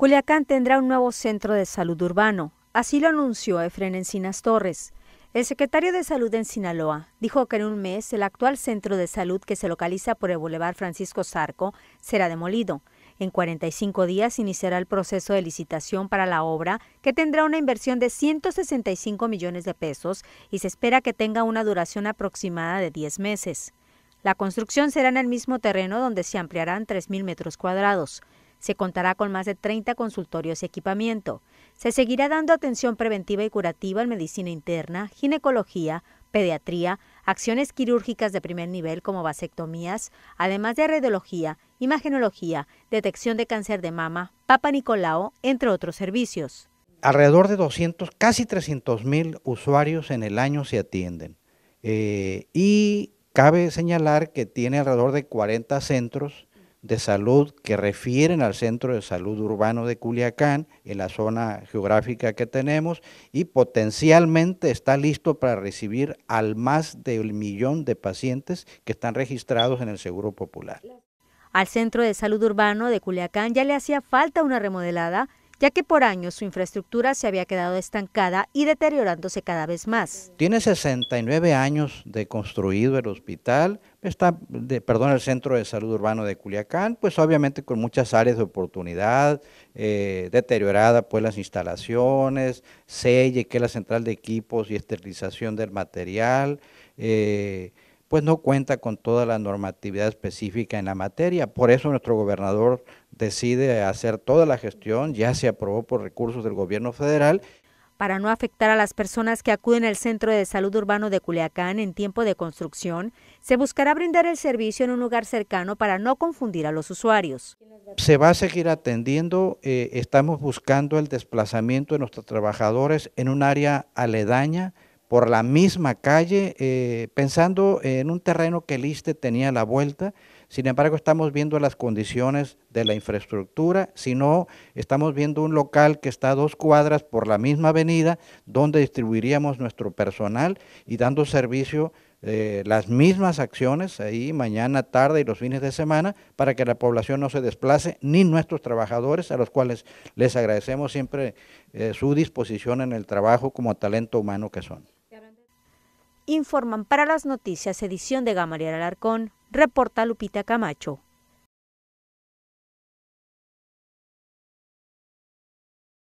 Culiacán tendrá un nuevo centro de salud urbano. Así lo anunció Efren Encinas Torres. El secretario de Salud en Sinaloa dijo que en un mes el actual centro de salud que se localiza por el Boulevard Francisco Zarco será demolido. En 45 días iniciará el proceso de licitación para la obra, que tendrá una inversión de 165 millones de pesos y se espera que tenga una duración aproximada de 10 meses. La construcción será en el mismo terreno donde se ampliarán 3.000 metros cuadrados. Se contará con más de 30 consultorios y equipamiento. Se seguirá dando atención preventiva y curativa en medicina interna, ginecología, pediatría, acciones quirúrgicas de primer nivel como vasectomías, además de radiología, imagenología, detección de cáncer de mama, papa Nicolao, entre otros servicios. Alrededor de 200, casi 300 mil usuarios en el año se atienden. Eh, y cabe señalar que tiene alrededor de 40 centros de salud que refieren al Centro de Salud Urbano de Culiacán, en la zona geográfica que tenemos, y potencialmente está listo para recibir al más del millón de pacientes que están registrados en el Seguro Popular. Al Centro de Salud Urbano de Culiacán ya le hacía falta una remodelada ya que por años su infraestructura se había quedado estancada y deteriorándose cada vez más. Tiene 69 años de construido el hospital, está, de, perdón, el Centro de Salud Urbano de Culiacán, pues obviamente con muchas áreas de oportunidad, deterioradas eh, deteriorada pues las instalaciones, selle, que es la central de equipos y esterilización del material, eh, pues no cuenta con toda la normatividad específica en la materia. Por eso nuestro gobernador decide hacer toda la gestión, ya se aprobó por recursos del gobierno federal. Para no afectar a las personas que acuden al Centro de Salud Urbano de Culiacán en tiempo de construcción, se buscará brindar el servicio en un lugar cercano para no confundir a los usuarios. Se va a seguir atendiendo, eh, estamos buscando el desplazamiento de nuestros trabajadores en un área aledaña por la misma calle, eh, pensando en un terreno que el tenía la vuelta. Sin embargo, estamos viendo las condiciones de la infraestructura, sino estamos viendo un local que está a dos cuadras por la misma avenida, donde distribuiríamos nuestro personal y dando servicio eh, las mismas acciones ahí mañana, tarde y los fines de semana para que la población no se desplace, ni nuestros trabajadores, a los cuales les agradecemos siempre eh, su disposición en el trabajo como talento humano que son informan para las noticias edición de Gamaliel Alarcón, reporta Lupita Camacho.